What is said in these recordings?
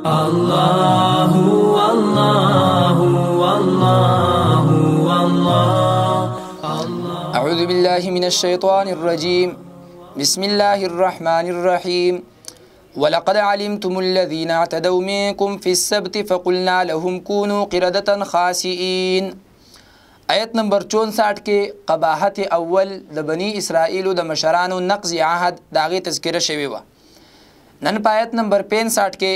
الله والله والله والله أعوذ بالله من الشيطان الرجيم بسم الله الرحمن الرحيم ولقد علمتم الذين اعتدوا منكم في السبت فقلنا لهم كونوا قردة خاسئين آیت نمبر 64 کې قباحت اول د بنی اسرائیل د مشرانو نقض عهد داغه تذکره شوی و نن په آیت نمبر 65 کې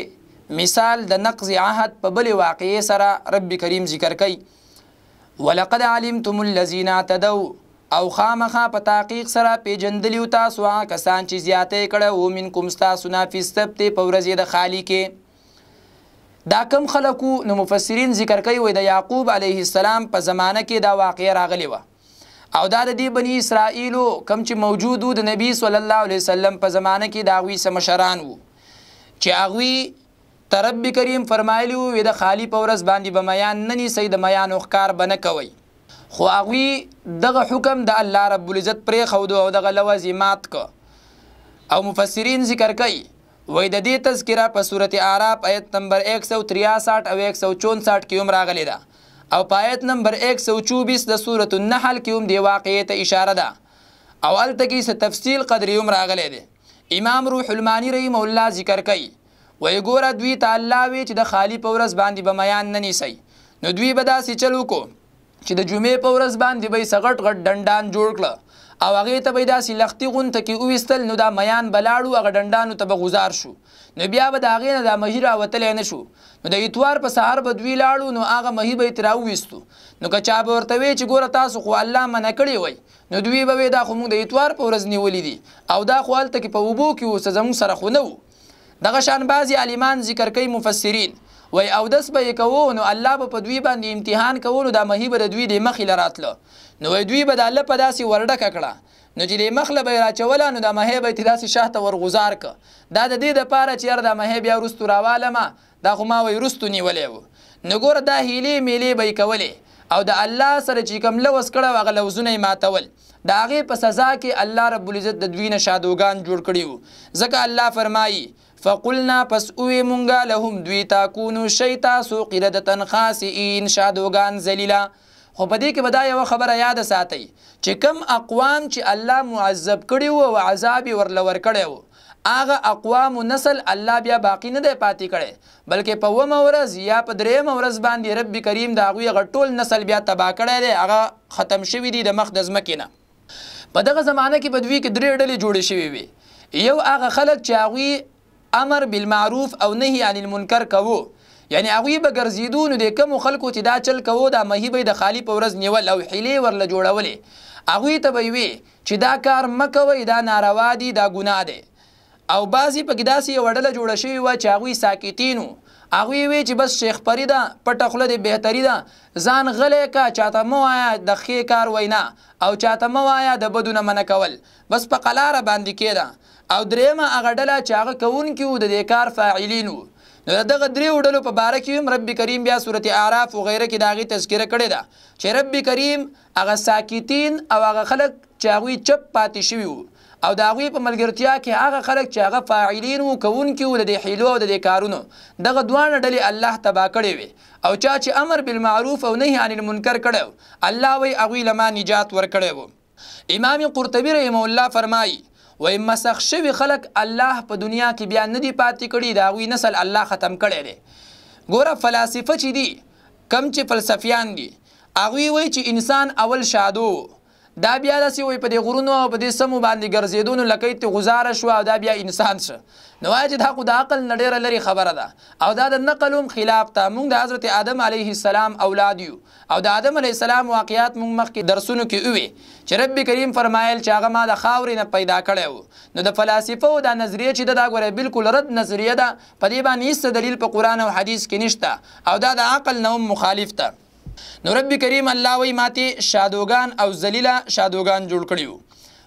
مثال د نقض عهد په بلې واقعې سره رب کریم ذکر کوي ولقد علمتم الذين اعتدوا او خامخا په تحقیق سره پیجندلی او تاسو هغه کسان چې زیاتې کړه او منکم تاسو نه فیستب ته په ورځې د خالی کې دا کم خلکو نو مفسرین ذکر کوي وای د یعقوب علیه السلام په زمانه کې دا واقعې راغلی و او دا د دې بنی اسرائیل کم چې موجود د نبی صلی الله علیه وسلم په زمانه کې دا غوي سمشران وو چې هغه ته رب کریم فرمایلی وي د خالی په ورځ باندې به میان نه نیسئ د میان ښکار به نه کوئ خو هغوی دغه حکم د الله رب العزت پرېښودو او دغه لوازمات که او مفسرین ذکر کوي وای د دې تذکره په صورت اعراف آیت نمبر 163 او 164 کې هم راغلی ده او پایت نمبر 124 د سورۃ النحل کې هم دی واقعې ته اشاره ده او الته کې څه تفصیل قدر هم راغلی دی امام روح المانی رحم الله ذکر کوي وای ګوره دوی ته الله وی چې د خالی په ورځ باندې به میان نه نیسي نو دوی به داسې چل وکړو چې د جمعې په ورځ باندې به یې سغټ غټ ډنډان جوړ کړه او هغې ته به یې داسې لختي غونته کې وویستل نو دا میان به لاړو هغه ډنډانو ته به غزار شو نو بیا به د هغې نه دا مهي راوتلی نه شو نو د اتوار په سهار به دوی لاړو نو هغه مهي به یې ترې راوویستو نو که چا به ورته وی چې ګوره تاسو خو الله منع کړی وی نو دوی به وی دا خو موږ د اتوار په ورځ نیولی دي او دا خو هلته کې په اوبو کې اوسه زموږ سره خو نه وو دغه شان بعضی عالمان ذکر کوي مفسرین وای او دس به کوو نو الله به په دوی باندې امتحان کوو نو دا مهی به دوی د مخې لراتله نو وای دوی به د الله په داسې ورډه کړه نو چې د مخله به راچوله نو د مهی به داسې شاه ته ورغزار ک دا د دې لپاره چې یار د مهی بیا رستو راوالمه دا خو ما وای رستو نیولې وو نو ګور دا هیلې میلې به کولې او د الله سره چې کوم لوس کړه هغه لوزونه ماتول دا هغه په سزا کې الله رب العزت د دوی نه شادوغان جوړ کړیو ځکه الله فرمایي فقلنا پس اوی مونږه لهم دوی تا کونو شی تاسو قردتن خاسئین شادوګان ذلیلا خو په دې کې بدا یو خبره یاد ساتئ چې کم اقوام چې الله معذب کړي وو او عذاب ورله ور کړی وو هغه اقوام و نسل الله بیا باقی نه دی پاتې کړی بلکې په ومه ورځ یا په درېیمه ورځ باندې رب کریم د هغوی هغه ټول نسل بیا تباه کړی دی هغه ختم شوي دي د مخ د ځمکې نه په دغه زمانه کې په دوی کې درې ډلې جوړې شوې وي یو هغه خلک چې هغوی امر بالمعروف او نهي عن المنکر کوو یعنی هغه به ګرځیدو نو د کوم خلکو چې دا چل کوو دا مهیبه د خالی په ورځ نیول او حیلې ورله جوړولې هغه ته به وي چې دا کار مکوي دا ناروا دي دا ګناه دی او بعضی په داسې وړله جوړه شوی و چې هغه ساکتینو هغه وی چې بس شیخ پری دا پټه خوله دی بهتري دا ځان غلې کا چاته مو آیا د خې کار وینا او چاته مو آیا د بدونه من کول بس په قلاره باندې کېده او درېمه هغه ډله چې هغه کوونکي وو د دې کار فاعلین وو نو دغه دریو ډلو په باره کې هم رب کریم بیا صورت اعراف او غیره کې د هغې تذکره کړې ده چې رب کریم هغه ساکتین او هغه خلک چې هغوی چپ پاتې شوي وو او د هغوی په ملګرتیا کې هغه خلک چې هغه فاعلین وو کوونکي وو د دې حیلو او د دې کارونو دغه دواړه ډلې الله تبا کړې وې او چا چې امر بالمعروف او نهی عن المنکر کړی الله وی هغوی لما نجات ورکړی وو امام قرطبي رحمه الله فرمایي وای مسخ شوی خلق الله په دنیا کې بیا نه دی پاتې کړي دا وی نسل الله ختم کړي دی ګوره فلسفه چې دي کم چې فلسفیان دي هغه وی چې انسان اول شادو دا بیا داسې وي په دې غرونو او په دې سمو باندې ګرځېدونو لکۍ ته غزاره شوه او دا بیا انسان شه نو وایي چې دا خو د عقل نه ډېره لرې خبره ده او دا د نقل هم خلاف ته موږ د حضرت آدم علیه السلام اولاد یو او د آدم علیه السلام واقعیات موږ مخکې درسونو کې ووې چې رب کریم فرمایل چې هغه ما د خاورې نه پیدا کړی و نو د فلاسفه او دا نظریه چې ده دا ګوره بالکل رد نظریه ده په دې باندې هېڅ دلیل په قرآن او حدیث کې نشته او دا د عقل نه هم مخالف ده نو رب کریم الله وی ماتی شادوغان او ذلیلا شادوغان جوړ کړیو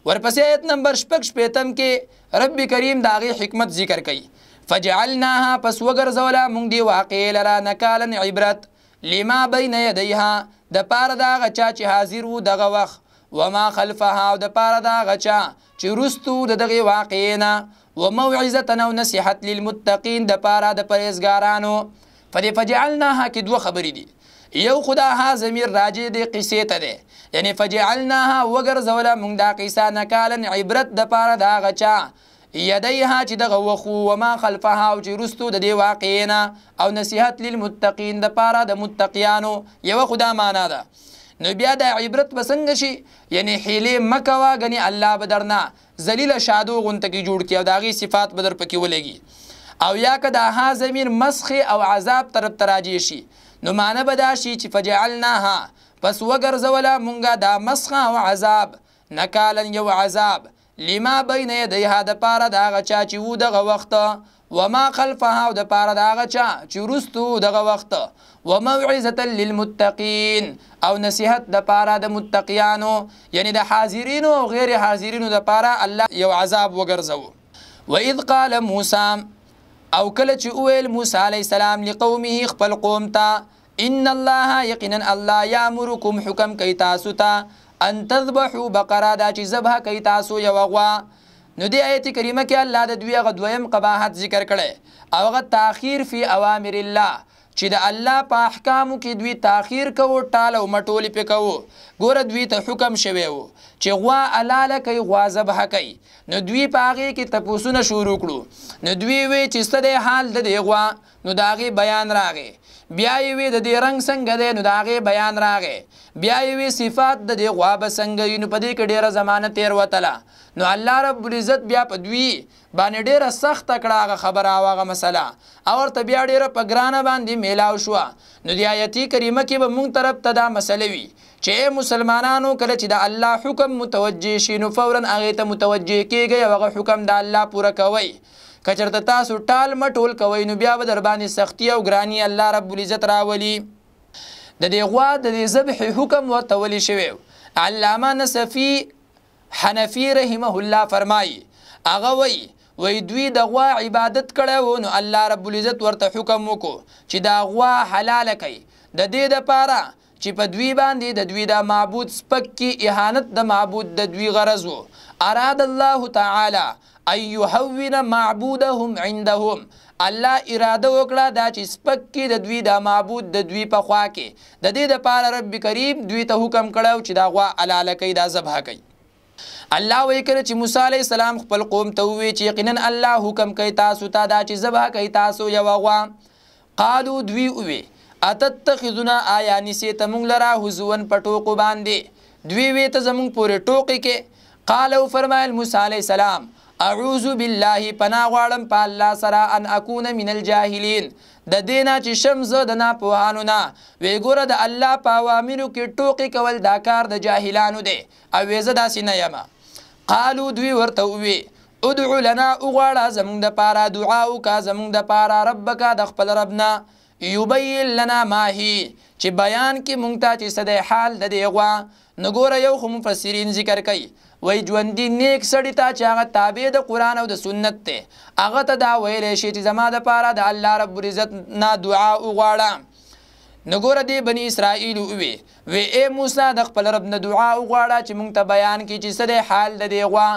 ورپسې آیت نمبر شپږ شپیتم کې رب کریم داغه حکمت ذکر کړي فجعلناها پس وګرځولا مونږ دی واقع لرا نکالن عبرت لما بین یدیها د پاره دا غچا چې حاضر وو دغه وخت وما خلفها او د پاره دا غچا چې رستو د دغه واقعینا وموعظه او نصيحت للمتقين د پاره د پرهیزګارانو فدې فجعلناها کې دوه خبرې دي یو خدا ها زمیر راجع دی قصه ته دی یعنی فجعلناها وګرځوله موږ دا قصه نکالا عبرت د پاره د هغه چا یدیها چې دغه وخو وما خلفها او چې رستو د دې واقعې نه او نصیحت للمتقین د پاره د متقیانو یوه خدا معنا ده نو بیا د عبرت به څنګه شي یعنی حیلې مه کوه ګنې الله به درنه ذلیله شادو غونته کې جوړ کړي او د هغې صفات به در پکې ولګي او یا که د ها زمیر مسخې او عذاب طرف ته راجې شي نو معنی بدا دا شي چې فجعلناها پس وگر زولا مونږه دا مسخا و عذاب نکالا یو عذاب لما بین یدیها دا پاره دا هغه چا چې و دغه وخت وما خلفها د پاره د هغه چا چې وروستو دغه وخت وموعظه للمتقین او نصیحت دا پاره دا متقیانو یعنی دا حاضرینو غیر حاضرینو دا پاره اللہ یو عذاب وگر وګرځو وإذ قال موسى او کله چې اویل موسی علی السلام لقومه خپل قوم ته ان الله یقینا الله یامرکم حکم کوي تاسو ته ان تذبحوا بقره دا چې ذبح کوي تاسو یو غوا نو دی آیت کریمه کې الله د دوی غ دویم قباحت ذکر کړي او غ تاخير فی اوامر الله چې د الله په احکامو کې دوی تاخير کوو ټاله او مټولې پې کوو ګوره دوی ته حکم شوی و چې غوا الاله کوي غوا ذبحه کوي نو دوی په هغې کې تپوسونه شروع کړو نو دوی وی چې څه دی حال د دې غوا نو داغه بیان راغې بیا یې د دې رنگ څنګه دی نو داغه بیان راغې بیا یې صفات د دې غواب څنګه نو په دې کې ډیره زمانه تیر وتله نو الله رب العزت بیا په دوی باندې ډیره سخت کړه خبره واغه مسله او ته بیا ډیره په ګرانه باندې میلاو شو نو د آیتي کریمه کې به مونږ طرف ته دا مسله وي چې مسلمانانو کله چې د الله حکم متوجه شي نو فورا هغه ته متوجه کیږي او هغه حکم د الله پوره کوي کچرته تاسو ټال مټول کوي نو بیا به در باندې سختی او ګرانی الله رب العزت راولي د دې غوا د دې ذبح حکم ورته ولي شوی علامه نصفی حنفی رحمه الله فرمایي هغه وایي وی دوی د غوا عبادت کړو نو الله رب العزت ورته حکم وکړو چې دا غوا حلال کړي د دې لپاره چې په دوی باندې د دوی د معبود سپک کې اهانت د معبود د دوی غرض وو اراد الله تعالی ان يهون معبودهم عندهم الله اراده وکړه دا چې سپک کې د دوی د معبود د دوی په خوا کې د دې لپاره رب کریم دوی ته حکم کړو چې دا غوا الاله کوي دا ذبح کوي الله وی کړ چې موسی علی السلام خپل قوم ته وی چې یقینا الله حکم کوي تاسو ته دا چې ذبح کوي تاسو یو غوا قالو دوی وی اتتخذنا آیا نسی ته مونږ لرا حضون په ټوقو باندې دوی وی ته زمونږ پورې ټوقې کې قال او فرمایل موسی علیه السلام اعوذ بالله پنا غواړم په الله سره ان اكون من الجاهلین د دینه چې شمز د نه پوهانو نه وی ګوره د الله په اوامرو کې ټوقې کول دا کار د جاهلانو دی او ویزه داسې نه یم قالو دوی ورته وی ادعو لنا اغواړه زمونږ د پاره دعا وکړه زمونږ د پاره ربکا د خپل ربنا رب یبین لنا ما هی چې بیان کې مونږ ته چې سده حال د دی غوا نګوره یو خو مفسرین ذکر کوي وای ژوندې نیک سړی ته چې هغه تابع د قران او د سنت ته هغه ته دا ویل شي چې زما د پاره د الله رب العزت نه دعا وغواړه نګوره دی بنی اسرائیل وی وی اے موسی د خپل رب نه دعا وغواړه چې مونږ ته بیان کړي چې سده حال د دی غوا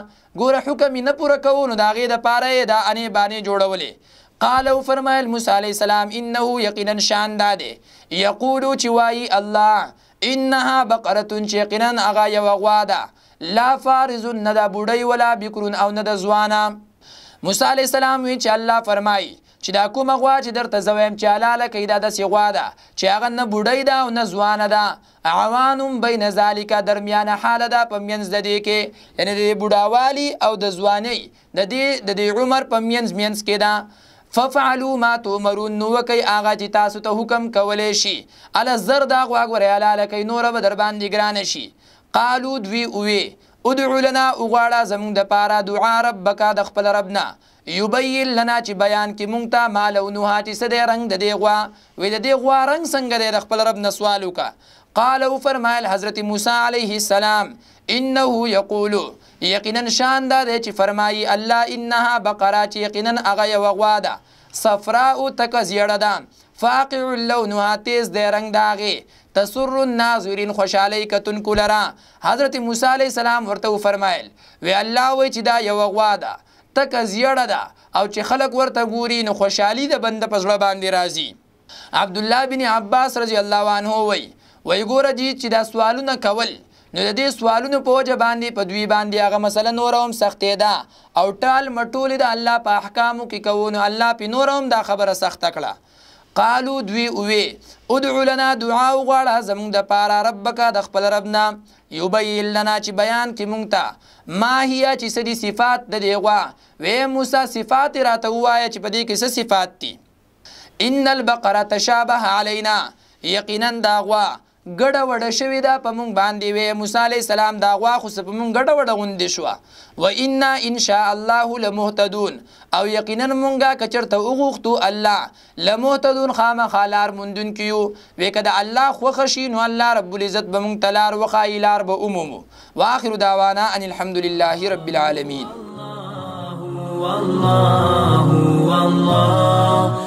ګوره حکم نه پوره کوو نو دا غي د پاره دا انې باندې جوړولې قال او فرمایل موسی علیہ السلام انه یقینا شان داده یقول چې وایي الله انها بقره یقینا اغا یو غواده لا فارز ندا بډای ولا بکرون او ندا زوانه موسی علیہ السلام وی چې الله فرمایي چې دا کوم غوا چې درته زویم چې حلاله کې دا داسې غوا ده چې هغه نه بوډۍ ده او نه ځوانه ده عوانم بین ذالکه درمیانه حاله ده په منځ د دې کې یعنې د بوډاوالي او د ځوانۍ د دې د دې عمر په منځ منځ کې ده ففعلوا ما تؤمرون نو کوي اغه چې تاسو ته حکم کولې شي ال زر دا غواګ وریا لاله کوي نور به در باندې ګران شي قالو دوی اوې ادعو لنا وغواړه زمونږ د پاره دعا ربک د خپل ربنا یبین لنا چې بیان کې مونږ ته مال او نوه چې سده رنگ د دی غوا وې د دی غوا رنگ څنګه دی د خپل رب نه سوال وکا قالو فرمایل حضرت موسی علیه السلام انه یقولو یقینا شان دا دی چې فرمایي الله انها بقره چې یقینا هغه یو غوا ده صفراء تک زیړه ده فاقع اللونها تیز دی رنگ داغه تسر الناظرین خوشاله کتن کولرا حضرت موسی علی السلام ورته فرمایل وی الله وی چې دا یو غوا ده تک زیړه ده او چې خلک ورته ګوري نو خوشحالي د بنده په زړه باندې راځي عبد الله بن عباس رضی الله عنه وی وی ګوره چې دا سوالونه کول نو د دې سوالونو په وجه باندې په دوی باندې هغه مسله نور هم سختې ده او ټال مټول د الله په احکامو کې کوو الله په نور هم دا خبره سخته کړه قالو دوی اوې ادعو لنا دعا وغواړه زموږ د پاره ربک د خپل ربنا یبین لنا چې بیان کې مونږ ته ما هي چې سدي صفات د دیغوا وې موسی صفات راته وایي چې په دې کې څه صفات دي ان البقره تشابه علينا یقینا داغوا ګډه وډه شوې ده په مونږ باندې وې موسی علی السلام دا غوا خو په مونږ ګډه وډه غوندې شو و انا ان شاء الله لمهتدون او یقینا مونږه کچرته وغوښتو الله لمهتدون خامخالار مندون کیو وې کده الله خو خشي نو الله رب العزت به مونږ تلار وخایلار به عمومو واخر دعوانا ان الحمد لله رب العالمین والله والله